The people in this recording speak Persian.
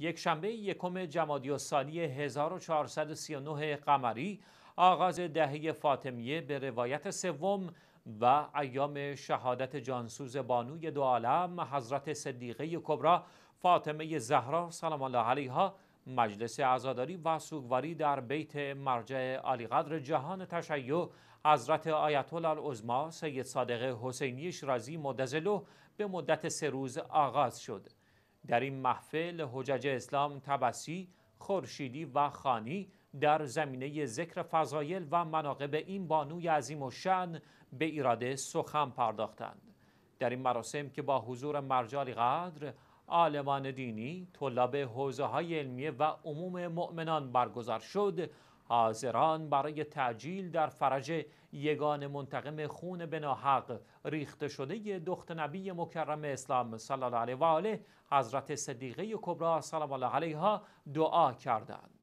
یک شنبه یکم جمادی سالی 1439 قمری آغاز دهه فاطمیه به روایت سوم و ایام شهادت جانسوز بانوی دو عالم حضرت صدیقه کبرا فاطمه زهرا سلام الله علیها مجلس عزاداری و سوگواری در بیت مرجع عالیقدر جهان تشیع حضرت آیت الله العظما سید صادق حسینی شیرازی مدظله به مدت سه روز آغاز شد در این محفل حجج اسلام تبسی، خورشیدی و خانی در زمینه ذکر فضایل و مناقب این بانوی عظیم و شن به اراده سخن پرداختند. در این مراسم که با حضور مرجال قدر، عالمان دینی، طلاب حوزه های علمیه و عموم مؤمنان برگزار شد، حاضران برای تعجیل در فرج یگان منتقم خون بناحق ریخته شده دخت نبی مکرم اسلام صلی الله علیه و آله حضرت صدیقه کبرا سلام الله علیها دعا کردند